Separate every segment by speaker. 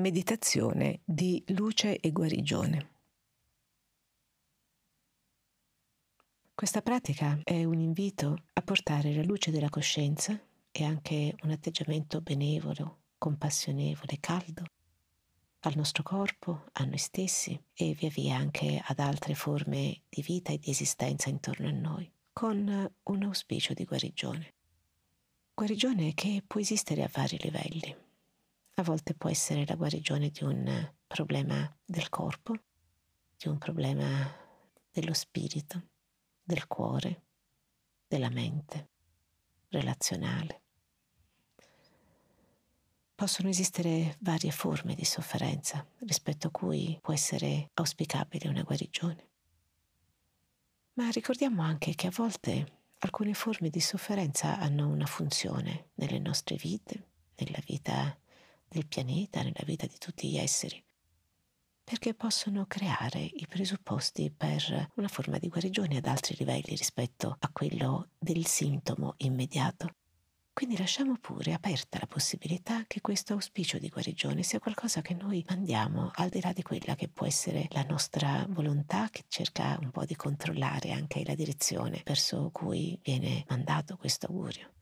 Speaker 1: Meditazione di Luce e Guarigione. Questa pratica è un invito a portare la luce della coscienza e anche un atteggiamento benevolo, compassionevole, caldo al nostro corpo, a noi stessi e via via anche ad altre forme di vita e di esistenza intorno a noi, con un auspicio di guarigione. Guarigione che può esistere a vari livelli a volte può essere la guarigione di un problema del corpo, di un problema dello spirito, del cuore, della mente, relazionale. Possono esistere varie forme di sofferenza rispetto a cui può essere auspicabile una guarigione. Ma ricordiamo anche che a volte alcune forme di sofferenza hanno una funzione nelle nostre vite, nella vita nel pianeta, nella vita di tutti gli esseri, perché possono creare i presupposti per una forma di guarigione ad altri livelli rispetto a quello del sintomo immediato. Quindi lasciamo pure aperta la possibilità che questo auspicio di guarigione sia qualcosa che noi mandiamo al di là di quella che può essere la nostra volontà che cerca un po' di controllare anche la direzione verso cui viene mandato questo augurio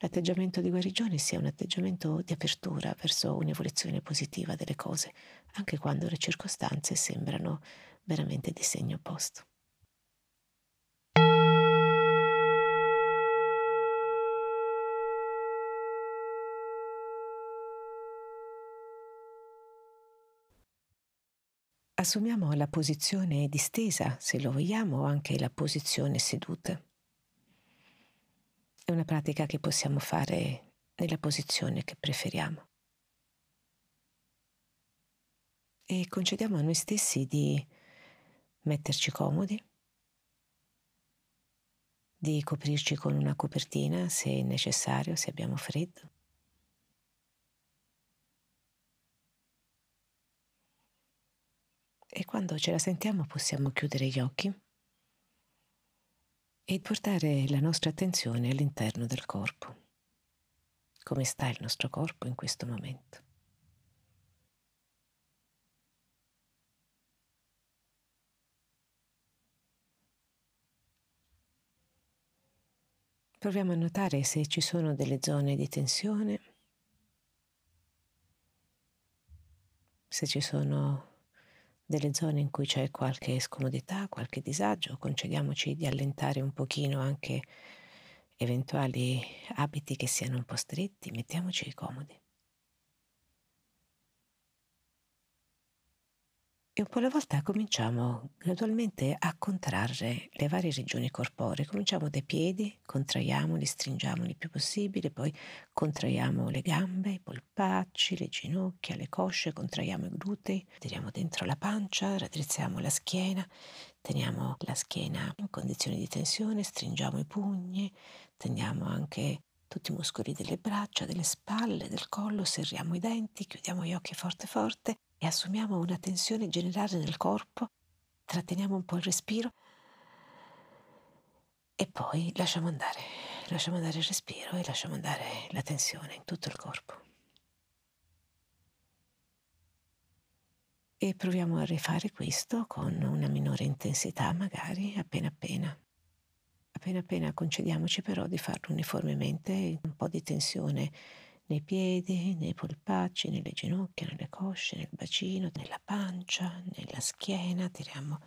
Speaker 1: l'atteggiamento di guarigione sia un atteggiamento di apertura verso un'evoluzione positiva delle cose, anche quando le circostanze sembrano veramente di segno opposto. Assumiamo la posizione distesa, se lo vogliamo, o anche la posizione seduta. È una pratica che possiamo fare nella posizione che preferiamo. E concediamo a noi stessi di metterci comodi, di coprirci con una copertina se necessario, se abbiamo freddo. E quando ce la sentiamo possiamo chiudere gli occhi e portare la nostra attenzione all'interno del corpo. Come sta il nostro corpo in questo momento? Proviamo a notare se ci sono delle zone di tensione, se ci sono delle zone in cui c'è qualche scomodità, qualche disagio, concediamoci di allentare un pochino anche eventuali abiti che siano un po' stretti, mettiamoci comodi. e un po' alla volta cominciamo gradualmente a contrarre le varie regioni corporee. Cominciamo dai piedi, contraiamoli, stringiamoli il più possibile, poi contraiamo le gambe, i polpacci, le ginocchia, le cosce, contraiamo i glutei, tiriamo dentro la pancia, raddrizziamo la schiena, teniamo la schiena in condizioni di tensione, stringiamo i pugni, teniamo anche tutti i muscoli delle braccia, delle spalle, del collo, serriamo i denti, chiudiamo gli occhi forte forte e assumiamo una tensione generale nel corpo, tratteniamo un po' il respiro e poi lasciamo andare, lasciamo andare il respiro e lasciamo andare la tensione in tutto il corpo. E proviamo a rifare questo con una minore intensità, magari appena appena. Appena appena concediamoci però di farlo uniformemente, un po' di tensione nei piedi, nei polpacci, nelle ginocchia, nelle cosce, nel bacino, nella pancia, nella schiena, tiriamo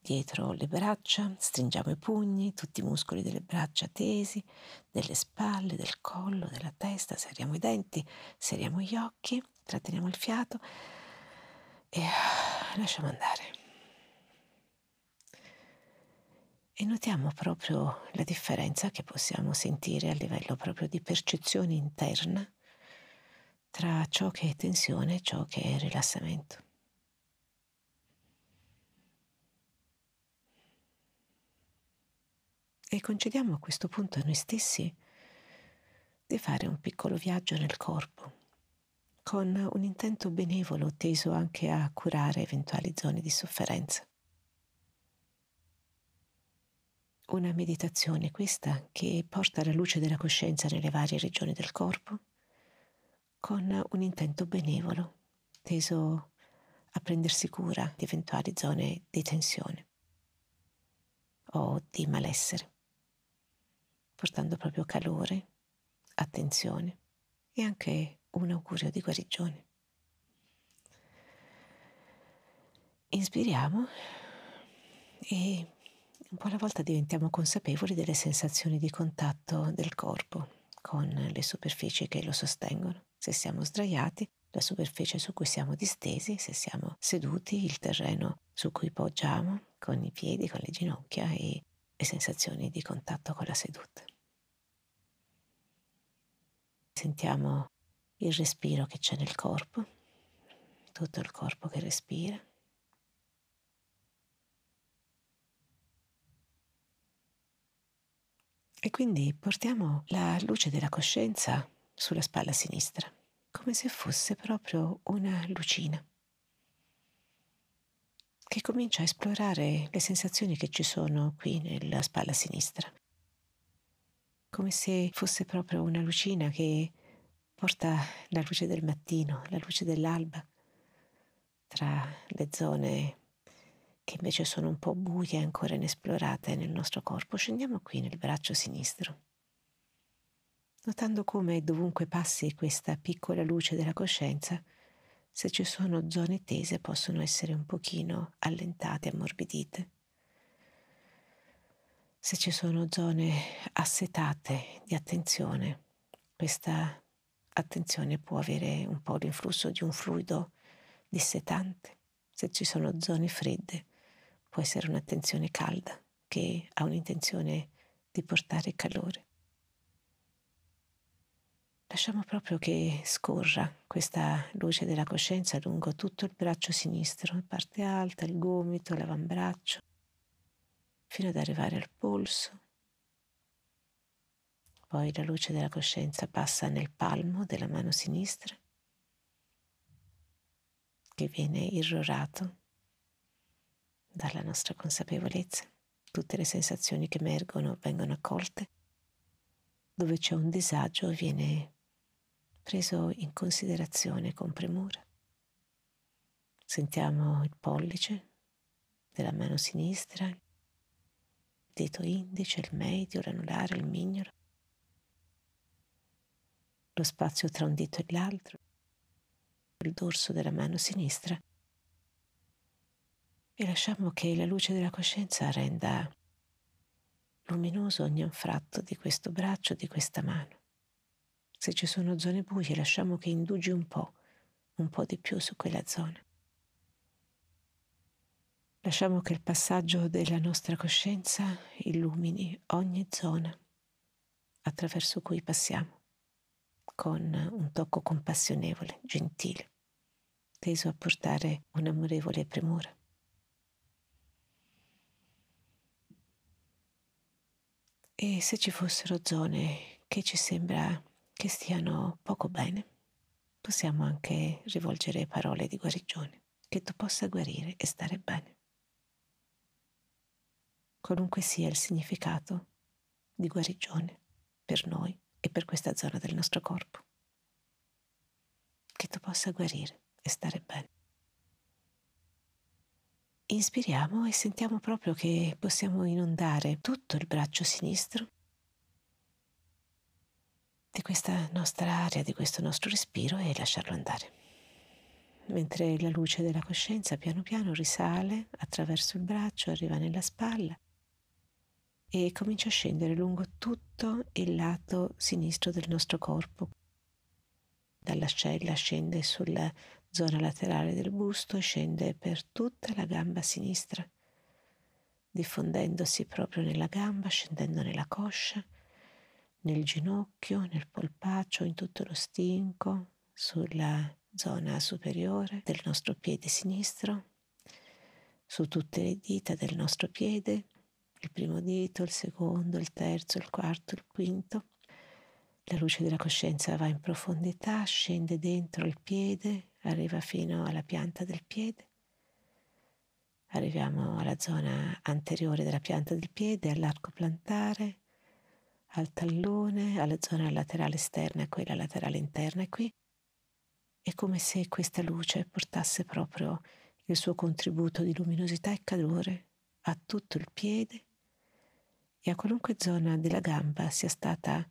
Speaker 1: dietro le braccia, stringiamo i pugni, tutti i muscoli delle braccia tesi, delle spalle, del collo, della testa, serriamo i denti, serriamo gli occhi, tratteniamo il fiato e lasciamo andare. e notiamo proprio la differenza che possiamo sentire a livello proprio di percezione interna tra ciò che è tensione e ciò che è rilassamento. E concediamo a questo punto a noi stessi di fare un piccolo viaggio nel corpo, con un intento benevolo teso anche a curare eventuali zone di sofferenza. Una meditazione questa che porta la luce della coscienza nelle varie regioni del corpo con un intento benevolo, teso a prendersi cura di eventuali zone di tensione o di malessere, portando proprio calore, attenzione e anche un augurio di guarigione. Inspiriamo e un po' alla volta diventiamo consapevoli delle sensazioni di contatto del corpo con le superfici che lo sostengono. Se siamo sdraiati, la superficie su cui siamo distesi, se siamo seduti, il terreno su cui poggiamo, con i piedi, con le ginocchia e le sensazioni di contatto con la seduta. Sentiamo il respiro che c'è nel corpo, tutto il corpo che respira. E quindi portiamo la luce della coscienza sulla spalla sinistra, come se fosse proprio una lucina che comincia a esplorare le sensazioni che ci sono qui nella spalla sinistra, come se fosse proprio una lucina che porta la luce del mattino, la luce dell'alba tra le zone che invece sono un po' buie e ancora inesplorate nel nostro corpo, scendiamo qui nel braccio sinistro. Notando come dovunque passi questa piccola luce della coscienza, se ci sono zone tese possono essere un pochino allentate, ammorbidite. Se ci sono zone assetate di attenzione, questa attenzione può avere un po' l'influsso di un fluido dissetante. Se ci sono zone fredde, può essere un'attenzione calda che ha un'intenzione di portare calore. Lasciamo proprio che scorra questa luce della coscienza lungo tutto il braccio sinistro, la parte alta, il gomito, l'avambraccio, fino ad arrivare al polso. Poi la luce della coscienza passa nel palmo della mano sinistra, che viene irrorato dalla nostra consapevolezza. Tutte le sensazioni che emergono vengono accolte. Dove c'è un disagio viene preso in considerazione con premura. Sentiamo il pollice della mano sinistra, il dito indice, il medio, l'anulare, il mignolo, lo spazio tra un dito e l'altro, il dorso della mano sinistra e lasciamo che la luce della coscienza renda luminoso ogni anfratto di questo braccio, di questa mano. Se ci sono zone buie, lasciamo che indugi un po', un po' di più su quella zona. Lasciamo che il passaggio della nostra coscienza illumini ogni zona attraverso cui passiamo, con un tocco compassionevole, gentile, teso a portare un'amorevole premura. e se ci fossero zone che ci sembra che stiano poco bene, possiamo anche rivolgere parole di guarigione, che tu possa guarire e stare bene. Qualunque sia il significato di guarigione per noi e per questa zona del nostro corpo, che tu possa guarire e stare bene. Inspiriamo e sentiamo proprio che possiamo inondare tutto il braccio sinistro di questa nostra aria, di questo nostro respiro e lasciarlo andare. Mentre la luce della coscienza piano piano risale attraverso il braccio, arriva nella spalla e comincia a scendere lungo tutto il lato sinistro del nostro corpo. Dall'ascella scende sul zona laterale del busto, scende per tutta la gamba sinistra, diffondendosi proprio nella gamba, scendendo nella coscia, nel ginocchio, nel polpaccio, in tutto lo stinco, sulla zona superiore del nostro piede sinistro, su tutte le dita del nostro piede, il primo dito, il secondo, il terzo, il quarto, il quinto la luce della coscienza va in profondità, scende dentro il piede, arriva fino alla pianta del piede. Arriviamo alla zona anteriore della pianta del piede, all'arco plantare, al tallone, alla zona laterale esterna e quella laterale interna e qui. È come se questa luce portasse proprio il suo contributo di luminosità e calore a tutto il piede e a qualunque zona della gamba sia stata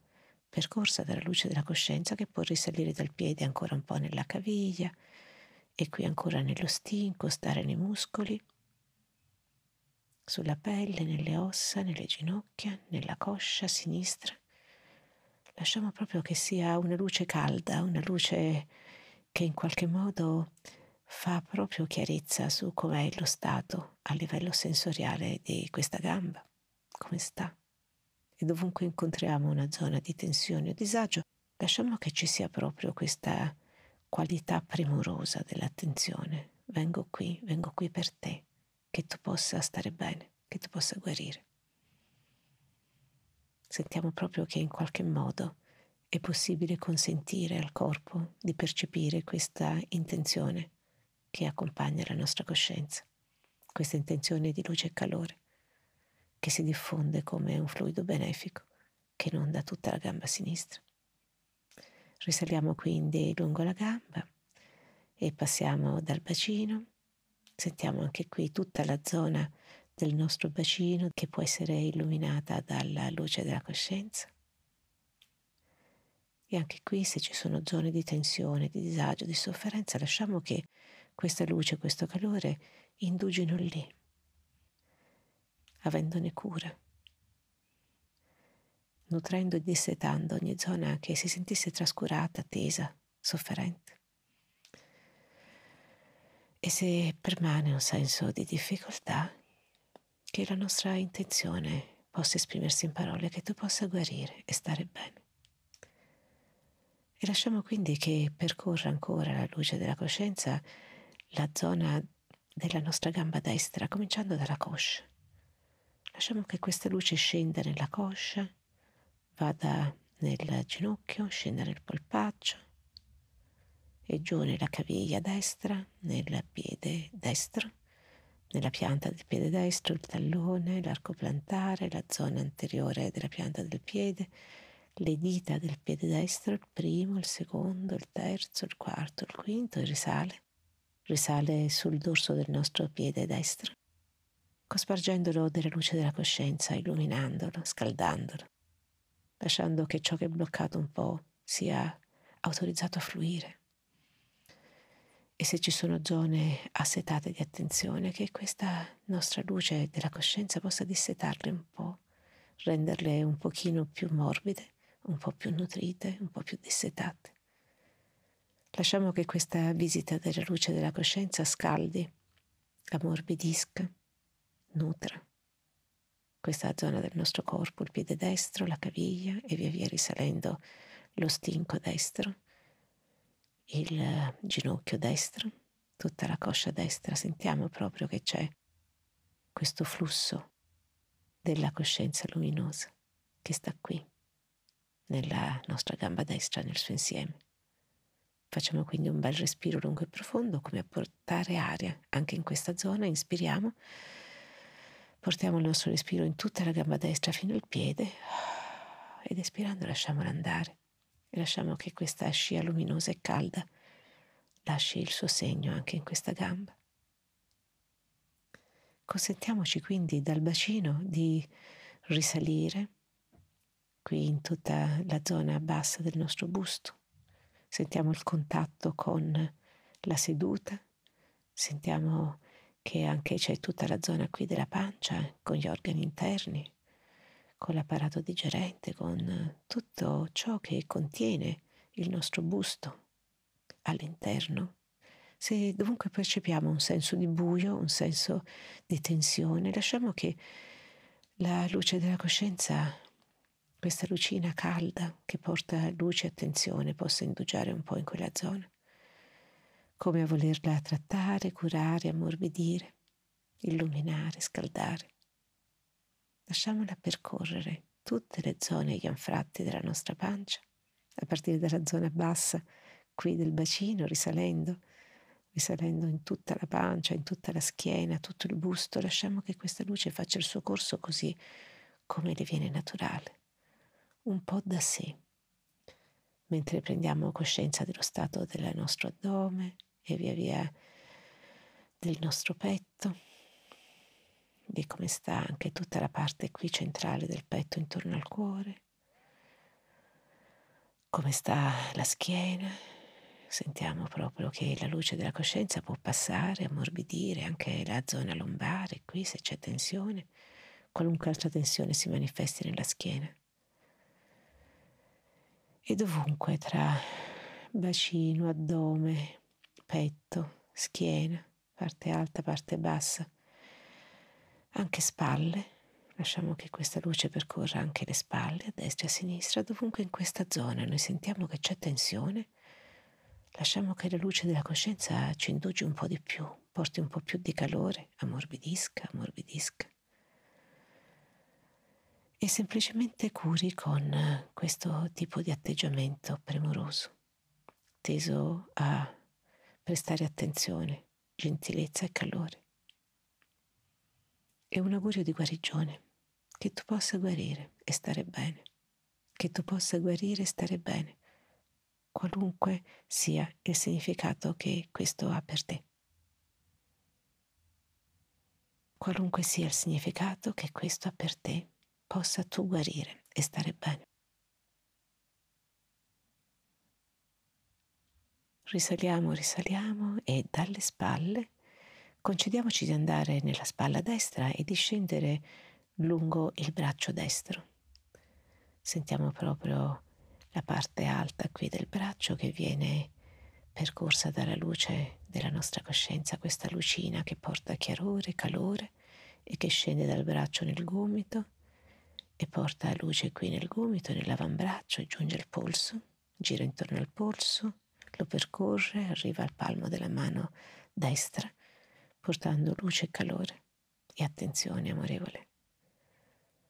Speaker 1: percorsa dalla luce della coscienza che può risalire dal piede ancora un po' nella caviglia e qui ancora nello stinco, stare nei muscoli, sulla pelle, nelle ossa, nelle ginocchia, nella coscia sinistra. Lasciamo proprio che sia una luce calda, una luce che in qualche modo fa proprio chiarezza su com'è lo stato a livello sensoriale di questa gamba, come sta e dovunque incontriamo una zona di tensione o disagio, lasciamo che ci sia proprio questa qualità premurosa dell'attenzione. Vengo qui, vengo qui per te, che tu possa stare bene, che tu possa guarire. Sentiamo proprio che in qualche modo è possibile consentire al corpo di percepire questa intenzione che accompagna la nostra coscienza, questa intenzione di luce e calore che si diffonde come un fluido benefico che inonda tutta la gamba sinistra. Risaliamo quindi lungo la gamba e passiamo dal bacino. Sentiamo anche qui tutta la zona del nostro bacino che può essere illuminata dalla luce della coscienza. E anche qui se ci sono zone di tensione, di disagio, di sofferenza, lasciamo che questa luce, questo calore indugino lì avendone cura, nutrendo e dissetando ogni zona che si sentisse trascurata, tesa, sofferente. E se permane un senso di difficoltà, che la nostra intenzione possa esprimersi in parole che tu possa guarire e stare bene. E lasciamo quindi che percorra ancora la luce della coscienza la zona della nostra gamba destra, cominciando dalla coscia, Lasciamo che questa luce scenda nella coscia, vada nel ginocchio, scenda nel polpaccio e giù nella caviglia destra, nel piede destro, nella pianta del piede destro, il tallone, l'arco plantare, la zona anteriore della pianta del piede, le dita del piede destro, il primo, il secondo, il terzo, il quarto, il quinto e risale. Risale sul dorso del nostro piede destro cospargendolo della luce della coscienza, illuminandolo, scaldandolo, lasciando che ciò che è bloccato un po' sia autorizzato a fluire. E se ci sono zone assetate di attenzione, che questa nostra luce della coscienza possa dissetarle un po', renderle un pochino più morbide, un po' più nutrite, un po' più dissetate. Lasciamo che questa visita della luce della coscienza scaldi, ammorbidisca, nutra questa zona del nostro corpo, il piede destro, la caviglia e via via risalendo lo stinco destro, il eh, ginocchio destro, tutta la coscia destra. Sentiamo proprio che c'è questo flusso della coscienza luminosa che sta qui, nella nostra gamba destra, nel suo insieme. Facciamo quindi un bel respiro lungo e profondo, come a portare aria anche in questa zona, inspiriamo Portiamo il nostro respiro in tutta la gamba destra fino al piede ed espirando lasciamolo andare e lasciamo che questa scia luminosa e calda lasci il suo segno anche in questa gamba. Consentiamoci quindi dal bacino di risalire qui in tutta la zona bassa del nostro busto. Sentiamo il contatto con la seduta, sentiamo che anche c'è tutta la zona qui della pancia, con gli organi interni, con l'apparato digerente, con tutto ciò che contiene il nostro busto all'interno. Se dunque percepiamo un senso di buio, un senso di tensione, lasciamo che la luce della coscienza, questa lucina calda che porta luce e attenzione, possa indugiare un po' in quella zona come a volerla trattare, curare, ammorbidire, illuminare, scaldare. Lasciamola percorrere tutte le zone e gli anfratti della nostra pancia, a partire dalla zona bassa, qui del bacino, risalendo, risalendo in tutta la pancia, in tutta la schiena, tutto il busto, lasciamo che questa luce faccia il suo corso così come le viene naturale, un po' da sé, mentre prendiamo coscienza dello stato del nostro addome, e via via del nostro petto, di come sta anche tutta la parte qui centrale del petto intorno al cuore, come sta la schiena. Sentiamo proprio che la luce della coscienza può passare, ammorbidire anche la zona lombare, qui se c'è tensione, qualunque altra tensione si manifesti nella schiena. E dovunque tra bacino, addome, petto, schiena, parte alta, parte bassa, anche spalle. Lasciamo che questa luce percorra anche le spalle, a destra e a sinistra, dovunque in questa zona noi sentiamo che c'è tensione. Lasciamo che la luce della coscienza ci indugi un po' di più, porti un po' più di calore, ammorbidisca, ammorbidisca. E semplicemente curi con questo tipo di atteggiamento premuroso, teso a prestare attenzione, gentilezza e calore. È un augurio di guarigione, che tu possa guarire e stare bene, che tu possa guarire e stare bene, qualunque sia il significato che questo ha per te. Qualunque sia il significato che questo ha per te, possa tu guarire e stare bene. Risaliamo, risaliamo e dalle spalle concediamoci di andare nella spalla destra e di scendere lungo il braccio destro. Sentiamo proprio la parte alta qui del braccio che viene percorsa dalla luce della nostra coscienza, questa lucina che porta chiarore, calore e che scende dal braccio nel gomito e porta luce qui nel gomito, nell'avambraccio giunge al polso, gira intorno al polso lo percorre, arriva al palmo della mano destra, portando luce e calore e attenzione amorevole.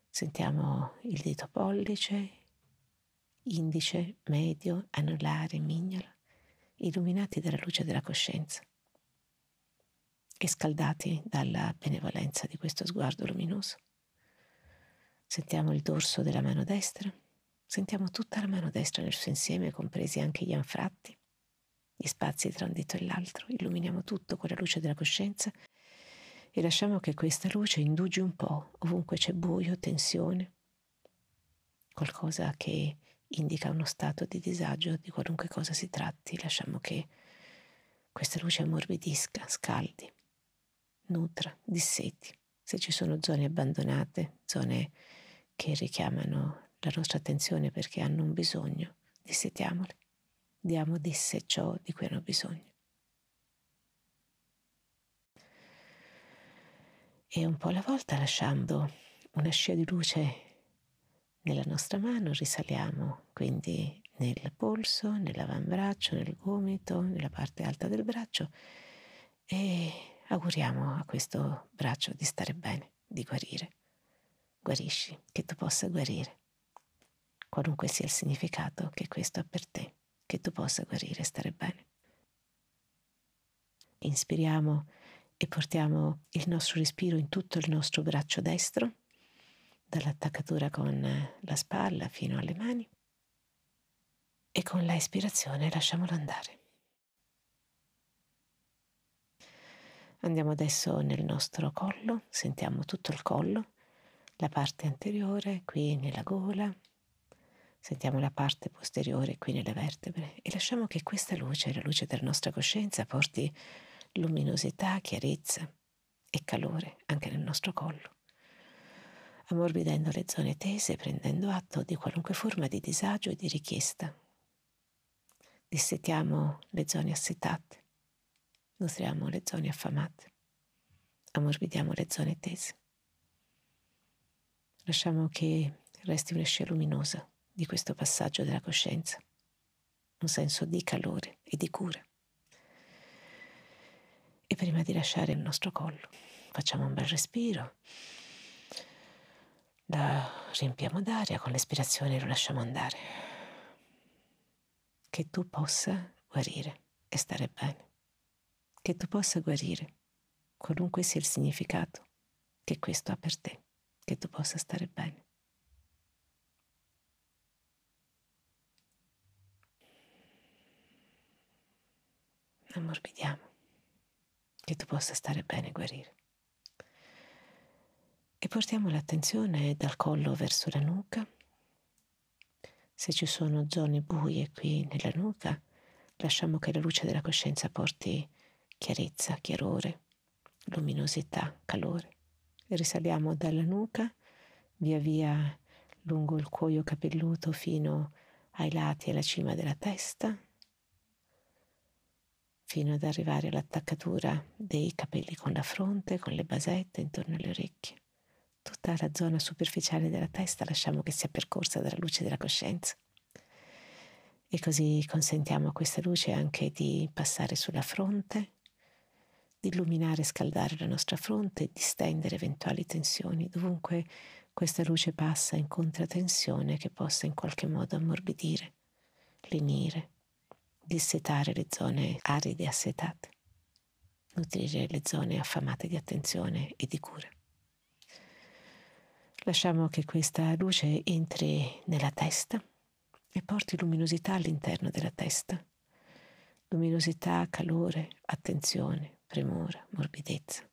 Speaker 1: Sentiamo il dito pollice, indice, medio, anulare, mignolo, illuminati dalla luce della coscienza e scaldati dalla benevolenza di questo sguardo luminoso. Sentiamo il dorso della mano destra, sentiamo tutta la mano destra nel suo insieme, compresi anche gli anfratti, gli spazi tra un dito e l'altro, illuminiamo tutto con la luce della coscienza e lasciamo che questa luce indugi un po' ovunque c'è buio, tensione, qualcosa che indica uno stato di disagio di qualunque cosa si tratti, lasciamo che questa luce ammorbidisca, scaldi, nutra, disseti. Se ci sono zone abbandonate, zone che richiamano la nostra attenzione perché hanno un bisogno, dissetiamole diamo di sé ciò di cui hanno bisogno. E un po' alla volta lasciando una scia di luce nella nostra mano risaliamo quindi nel polso, nell'avambraccio, nel gomito, nella parte alta del braccio e auguriamo a questo braccio di stare bene, di guarire. Guarisci, che tu possa guarire, qualunque sia il significato che questo ha per te che tu possa guarire e stare bene. Inspiriamo e portiamo il nostro respiro in tutto il nostro braccio destro, dall'attaccatura con la spalla fino alle mani e con la ispirazione lasciamolo andare. Andiamo adesso nel nostro collo, sentiamo tutto il collo, la parte anteriore, qui nella gola, Sentiamo la parte posteriore qui nelle vertebre e lasciamo che questa luce, la luce della nostra coscienza, porti luminosità, chiarezza e calore anche nel nostro collo, ammorbidendo le zone tese, prendendo atto di qualunque forma di disagio e di richiesta. Dissetiamo le zone assetate, nutriamo le zone affamate, ammorbidiamo le zone tese. Lasciamo che resti un'esce luminosa di questo passaggio della coscienza, un senso di calore e di cura. E prima di lasciare il nostro collo, facciamo un bel respiro, la riempiamo d'aria, con l'espirazione lo lasciamo andare, che tu possa guarire e stare bene, che tu possa guarire, qualunque sia il significato che questo ha per te, che tu possa stare bene. ammorbidiamo, che tu possa stare bene e guarire. E portiamo l'attenzione dal collo verso la nuca. Se ci sono zone buie qui nella nuca, lasciamo che la luce della coscienza porti chiarezza, chiarore, luminosità, calore. E risaliamo dalla nuca via via lungo il cuoio capelluto fino ai lati e alla cima della testa, fino ad arrivare all'attaccatura dei capelli con la fronte, con le basette intorno alle orecchie. Tutta la zona superficiale della testa lasciamo che sia percorsa dalla luce della coscienza. E così consentiamo a questa luce anche di passare sulla fronte, di illuminare e scaldare la nostra fronte e distendere eventuali tensioni. Dovunque questa luce passa incontra tensione che possa in qualche modo ammorbidire, lenire dissetare le zone aride e assetate, nutrire le zone affamate di attenzione e di cura. Lasciamo che questa luce entri nella testa e porti luminosità all'interno della testa. Luminosità, calore, attenzione, premura, morbidezza.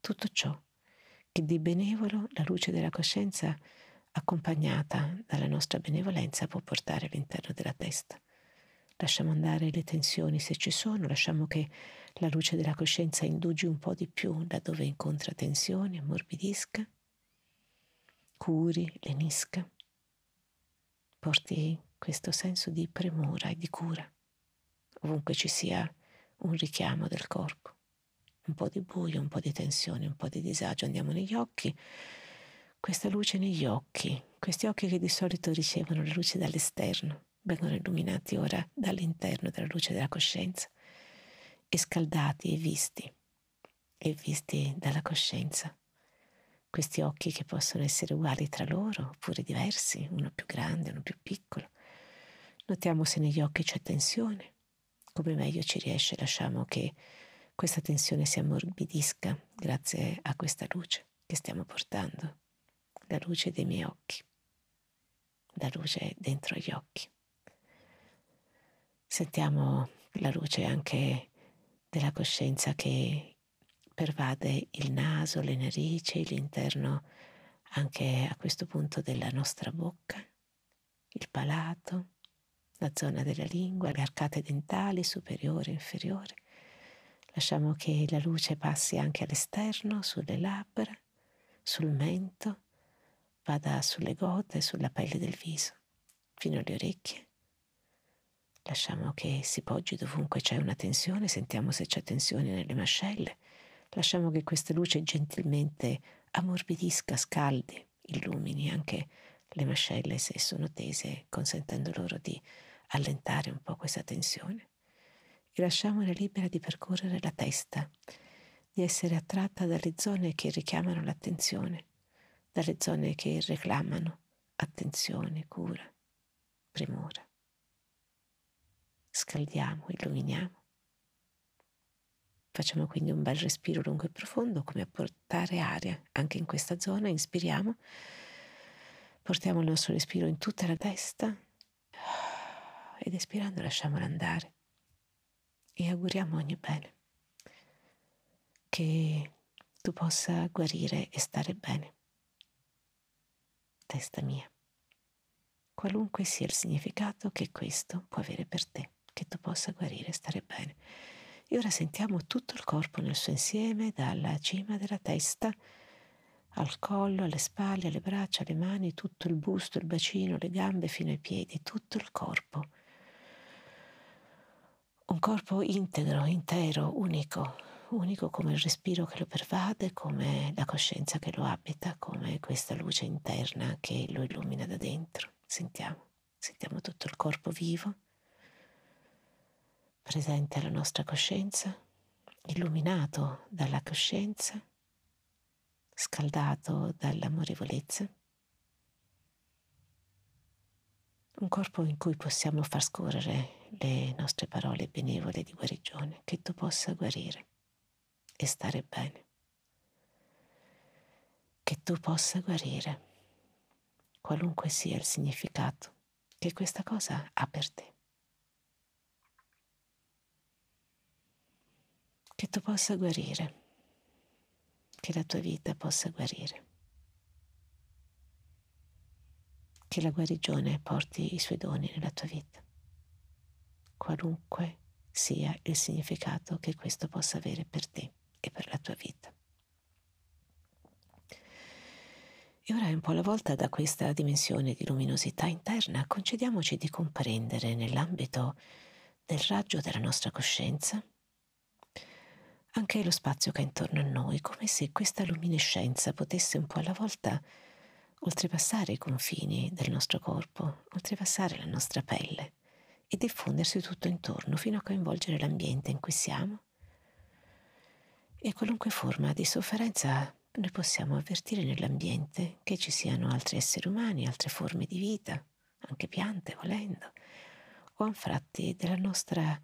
Speaker 1: Tutto ciò che di benevolo la luce della coscienza accompagnata dalla nostra benevolenza può portare all'interno della testa lasciamo andare le tensioni se ci sono, lasciamo che la luce della coscienza indugi un po' di più laddove incontra tensioni, ammorbidisca, curi, lenisca, porti questo senso di premura e di cura, ovunque ci sia un richiamo del corpo, un po' di buio, un po' di tensione, un po' di disagio, andiamo negli occhi, questa luce negli occhi, questi occhi che di solito ricevono la luce dall'esterno vengono illuminati ora dall'interno della luce della coscienza e scaldati e visti, e visti dalla coscienza. Questi occhi che possono essere uguali tra loro oppure diversi, uno più grande, uno più piccolo. Notiamo se negli occhi c'è tensione, come meglio ci riesce lasciamo che questa tensione si ammorbidisca grazie a questa luce che stiamo portando, la luce dei miei occhi, la luce dentro gli occhi sentiamo la luce anche della coscienza che pervade il naso, le narici, l'interno anche a questo punto della nostra bocca, il palato, la zona della lingua, le arcate dentali superiore e inferiore. Lasciamo che la luce passi anche all'esterno, sulle labbra, sul mento, vada sulle gote, sulla pelle del viso, fino alle orecchie, Lasciamo che si poggi dovunque c'è una tensione, sentiamo se c'è tensione nelle mascelle. Lasciamo che questa luce gentilmente ammorbidisca, scaldi, illumini anche le mascelle se sono tese, consentendo loro di allentare un po' questa tensione. E lasciamola libera di percorrere la testa, di essere attratta dalle zone che richiamano l'attenzione, dalle zone che reclamano attenzione, cura, premura scaldiamo, illuminiamo. Facciamo quindi un bel respiro lungo e profondo, come a portare aria anche in questa zona, inspiriamo, portiamo il nostro respiro in tutta la testa ed espirando lasciamolo andare e auguriamo ogni bene, che tu possa guarire e stare bene. Testa mia, qualunque sia il significato che questo può avere per te che tu possa guarire e stare bene. E ora sentiamo tutto il corpo nel suo insieme, dalla cima della testa al collo, alle spalle, alle braccia, alle mani, tutto il busto, il bacino, le gambe fino ai piedi, tutto il corpo. Un corpo integro, intero, unico, unico come il respiro che lo pervade, come la coscienza che lo abita, come questa luce interna che lo illumina da dentro. Sentiamo, sentiamo tutto il corpo vivo, presente alla nostra coscienza, illuminato dalla coscienza, scaldato dall'amorevolezza. Un corpo in cui possiamo far scorrere le nostre parole benevole di guarigione, che tu possa guarire e stare bene. Che tu possa guarire, qualunque sia il significato che questa cosa ha per te. che tu possa guarire, che la tua vita possa guarire, che la guarigione porti i suoi doni nella tua vita, qualunque sia il significato che questo possa avere per te e per la tua vita. E ora, è un po' alla volta, da questa dimensione di luminosità interna, concediamoci di comprendere nell'ambito del raggio della nostra coscienza anche lo spazio che è intorno a noi, come se questa luminescenza potesse un po' alla volta oltrepassare i confini del nostro corpo, oltrepassare la nostra pelle e diffondersi tutto intorno fino a coinvolgere l'ambiente in cui siamo. E qualunque forma di sofferenza noi possiamo avvertire nell'ambiente, che ci siano altri esseri umani, altre forme di vita, anche piante volendo, o anfratti della nostra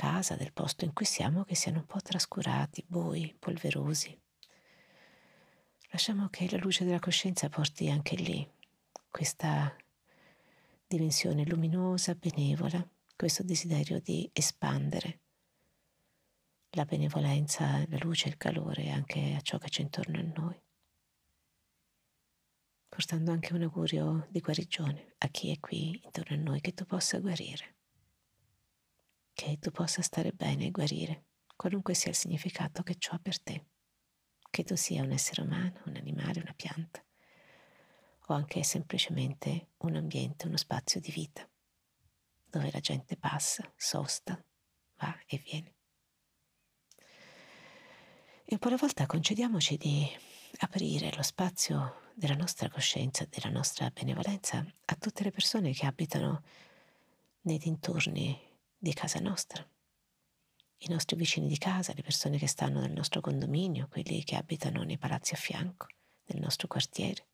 Speaker 1: casa, del posto in cui siamo, che siano un po' trascurati, bui, polverosi. Lasciamo che la luce della coscienza porti anche lì questa dimensione luminosa, benevola, questo desiderio di espandere la benevolenza, la luce, il calore anche a ciò che c'è intorno a noi, portando anche un augurio di guarigione a chi è qui intorno a noi, che tu possa guarire che tu possa stare bene e guarire, qualunque sia il significato che ciò ha per te, che tu sia un essere umano, un animale, una pianta, o anche semplicemente un ambiente, uno spazio di vita, dove la gente passa, sosta, va e viene. E un po' alla volta concediamoci di aprire lo spazio della nostra coscienza, della nostra benevolenza a tutte le persone che abitano nei dintorni di casa nostra. I nostri vicini di casa, le persone che stanno nel nostro condominio, quelli che abitano nei palazzi a fianco, nel nostro quartiere.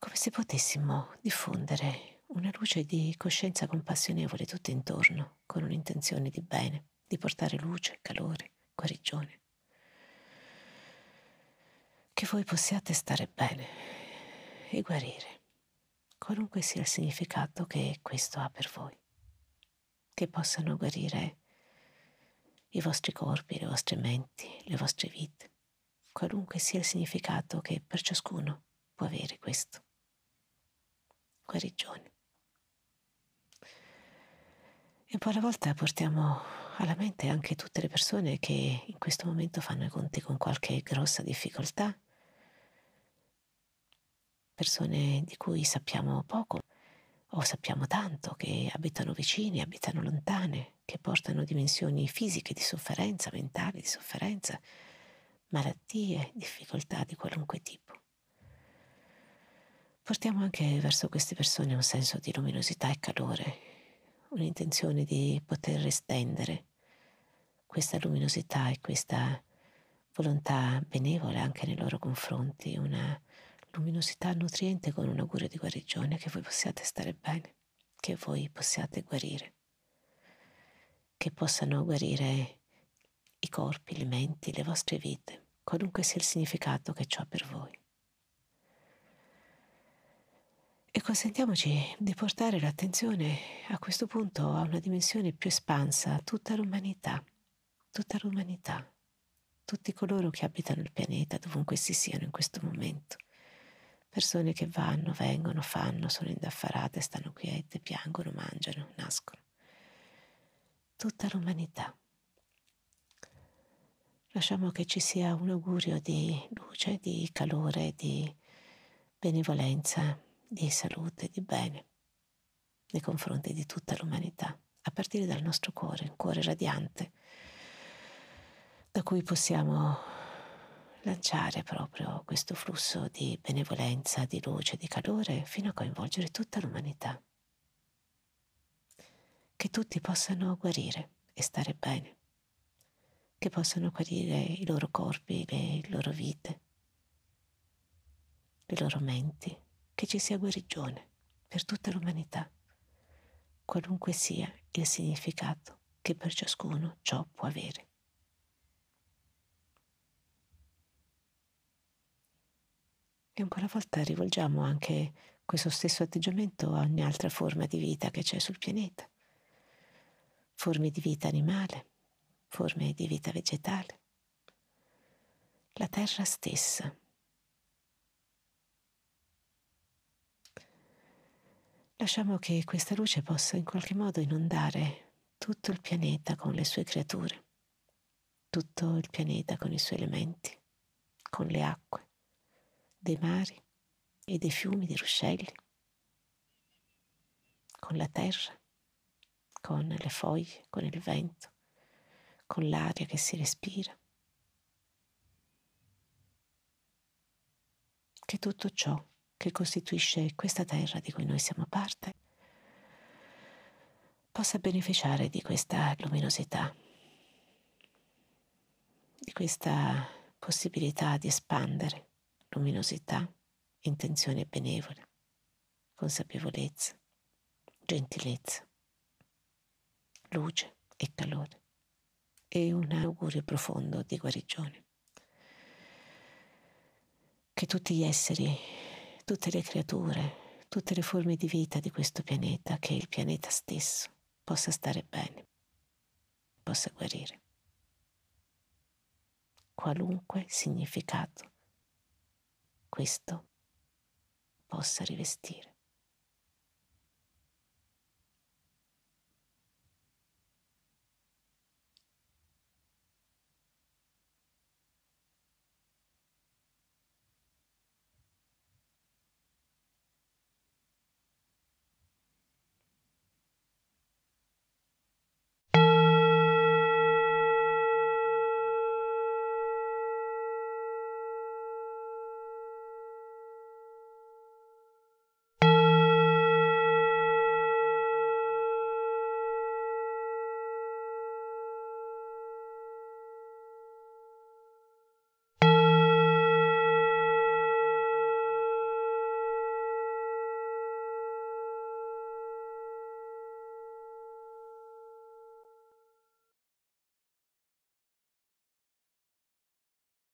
Speaker 1: Come se potessimo diffondere una luce di coscienza compassionevole tutto intorno, con un'intenzione di bene, di portare luce, calore, guarigione. Che voi possiate stare bene e guarire, qualunque sia il significato che questo ha per voi che possano guarire i vostri corpi, le vostre menti, le vostre vite, qualunque sia il significato che per ciascuno può avere questo. Guarigione. E poi alla volta portiamo alla mente anche tutte le persone che in questo momento fanno i conti con qualche grossa difficoltà, persone di cui sappiamo poco, Oh, sappiamo tanto che abitano vicini, abitano lontane, che portano dimensioni fisiche di sofferenza, mentali di sofferenza, malattie, difficoltà di qualunque tipo. Portiamo anche verso queste persone un senso di luminosità e calore, un'intenzione di poter estendere questa luminosità e questa volontà benevola anche nei loro confronti, una luminosità nutriente con un augurio di guarigione, che voi possiate stare bene, che voi possiate guarire, che possano guarire i corpi, le menti, le vostre vite, qualunque sia il significato che ciò ha per voi. E consentiamoci di portare l'attenzione a questo punto a una dimensione più espansa, tutta l'umanità, tutta l'umanità, tutti coloro che abitano il pianeta, dovunque si siano in questo momento. Persone che vanno, vengono, fanno, sono indaffarate, stanno quiete, piangono, mangiano, nascono. Tutta l'umanità. Lasciamo che ci sia un augurio di luce, di calore, di benevolenza, di salute, di bene nei confronti di tutta l'umanità, a partire dal nostro cuore, un cuore radiante, da cui possiamo lanciare proprio questo flusso di benevolenza, di luce, di calore fino a coinvolgere tutta l'umanità. Che tutti possano guarire e stare bene, che possano guarire i loro corpi, le, loro vite, le loro menti, che ci sia guarigione per tutta l'umanità, qualunque sia il significato che per ciascuno ciò può avere. ancora una volta rivolgiamo anche questo stesso atteggiamento a ogni altra forma di vita che c'è sul pianeta. Forme di vita animale, forme di vita vegetale. La terra stessa. Lasciamo che questa luce possa in qualche modo inondare tutto il pianeta con le sue creature, tutto il pianeta con i suoi elementi, con le acque, dei mari e dei fiumi, dei ruscelli, con la terra, con le foglie, con il vento, con l'aria che si respira. Che tutto ciò che costituisce questa terra di cui noi siamo parte possa beneficiare di questa luminosità, di questa possibilità di espandere luminosità, intenzione benevola, consapevolezza, gentilezza, luce e calore e un augurio profondo di guarigione. Che tutti gli esseri, tutte le creature, tutte le forme di vita di questo pianeta, che il pianeta stesso possa stare bene, possa guarire qualunque significato questo possa rivestire.